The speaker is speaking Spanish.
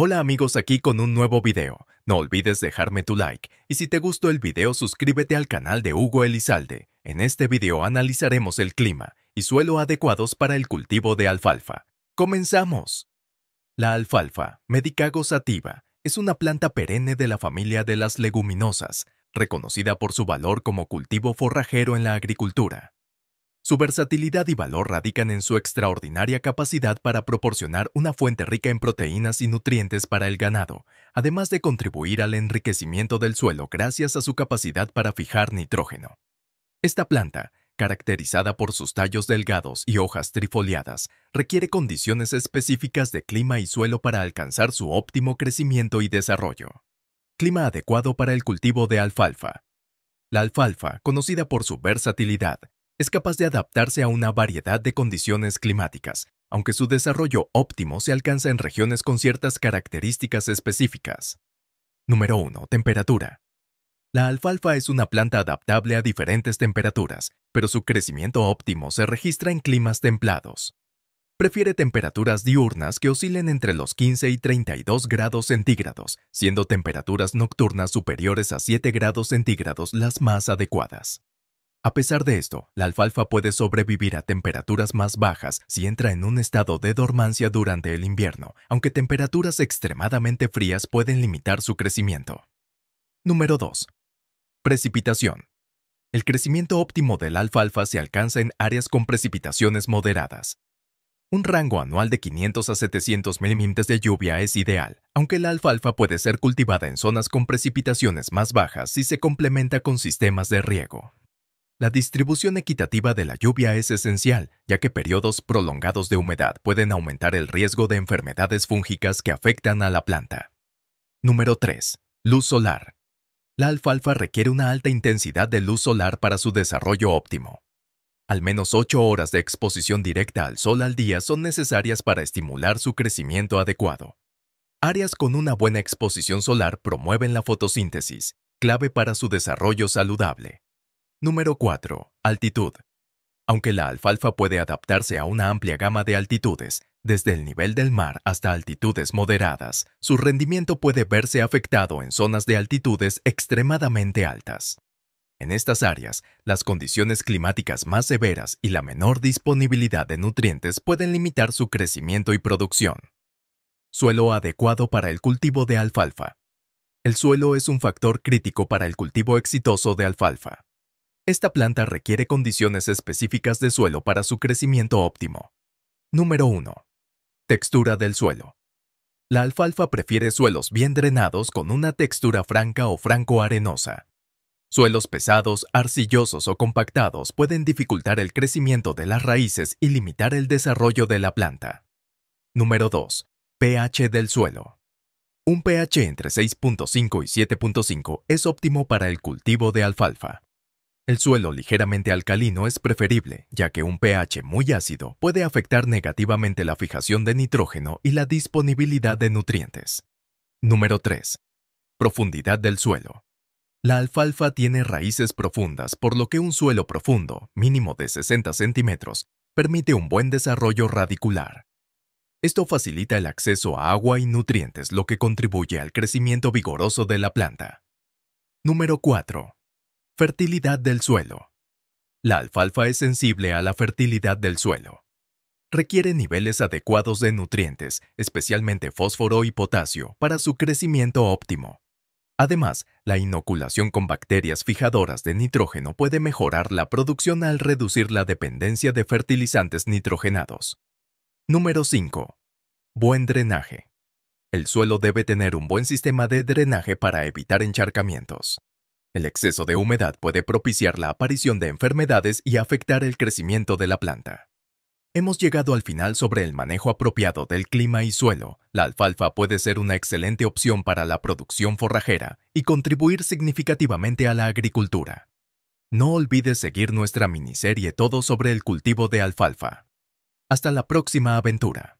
Hola amigos aquí con un nuevo video. No olvides dejarme tu like y si te gustó el video suscríbete al canal de Hugo Elizalde. En este video analizaremos el clima y suelo adecuados para el cultivo de alfalfa. ¡Comenzamos! La alfalfa, Medicago sativa, es una planta perenne de la familia de las leguminosas, reconocida por su valor como cultivo forrajero en la agricultura. Su versatilidad y valor radican en su extraordinaria capacidad para proporcionar una fuente rica en proteínas y nutrientes para el ganado, además de contribuir al enriquecimiento del suelo gracias a su capacidad para fijar nitrógeno. Esta planta, caracterizada por sus tallos delgados y hojas trifoliadas, requiere condiciones específicas de clima y suelo para alcanzar su óptimo crecimiento y desarrollo. Clima adecuado para el cultivo de alfalfa. La alfalfa, conocida por su versatilidad, es capaz de adaptarse a una variedad de condiciones climáticas, aunque su desarrollo óptimo se alcanza en regiones con ciertas características específicas. Número 1. Temperatura. La alfalfa es una planta adaptable a diferentes temperaturas, pero su crecimiento óptimo se registra en climas templados. Prefiere temperaturas diurnas que oscilen entre los 15 y 32 grados centígrados, siendo temperaturas nocturnas superiores a 7 grados centígrados las más adecuadas. A pesar de esto, la alfalfa puede sobrevivir a temperaturas más bajas si entra en un estado de dormancia durante el invierno, aunque temperaturas extremadamente frías pueden limitar su crecimiento. Número 2. Precipitación. El crecimiento óptimo de la alfalfa se alcanza en áreas con precipitaciones moderadas. Un rango anual de 500 a 700 milímetros de lluvia es ideal, aunque la alfalfa puede ser cultivada en zonas con precipitaciones más bajas si se complementa con sistemas de riego, la distribución equitativa de la lluvia es esencial, ya que periodos prolongados de humedad pueden aumentar el riesgo de enfermedades fúngicas que afectan a la planta. Número 3. Luz solar. La alfalfa requiere una alta intensidad de luz solar para su desarrollo óptimo. Al menos 8 horas de exposición directa al sol al día son necesarias para estimular su crecimiento adecuado. Áreas con una buena exposición solar promueven la fotosíntesis, clave para su desarrollo saludable. Número 4. Altitud. Aunque la alfalfa puede adaptarse a una amplia gama de altitudes, desde el nivel del mar hasta altitudes moderadas, su rendimiento puede verse afectado en zonas de altitudes extremadamente altas. En estas áreas, las condiciones climáticas más severas y la menor disponibilidad de nutrientes pueden limitar su crecimiento y producción. Suelo adecuado para el cultivo de alfalfa. El suelo es un factor crítico para el cultivo exitoso de alfalfa. Esta planta requiere condiciones específicas de suelo para su crecimiento óptimo. Número 1. Textura del suelo. La alfalfa prefiere suelos bien drenados con una textura franca o franco-arenosa. Suelos pesados, arcillosos o compactados pueden dificultar el crecimiento de las raíces y limitar el desarrollo de la planta. Número 2. pH del suelo. Un pH entre 6.5 y 7.5 es óptimo para el cultivo de alfalfa. El suelo ligeramente alcalino es preferible, ya que un pH muy ácido puede afectar negativamente la fijación de nitrógeno y la disponibilidad de nutrientes. Número 3. Profundidad del suelo. La alfalfa tiene raíces profundas, por lo que un suelo profundo, mínimo de 60 centímetros, permite un buen desarrollo radicular. Esto facilita el acceso a agua y nutrientes, lo que contribuye al crecimiento vigoroso de la planta. Número 4. Fertilidad del suelo. La alfalfa es sensible a la fertilidad del suelo. Requiere niveles adecuados de nutrientes, especialmente fósforo y potasio, para su crecimiento óptimo. Además, la inoculación con bacterias fijadoras de nitrógeno puede mejorar la producción al reducir la dependencia de fertilizantes nitrogenados. Número 5. Buen drenaje. El suelo debe tener un buen sistema de drenaje para evitar encharcamientos. El exceso de humedad puede propiciar la aparición de enfermedades y afectar el crecimiento de la planta. Hemos llegado al final sobre el manejo apropiado del clima y suelo. La alfalfa puede ser una excelente opción para la producción forrajera y contribuir significativamente a la agricultura. No olvides seguir nuestra miniserie Todo sobre el cultivo de alfalfa. Hasta la próxima aventura.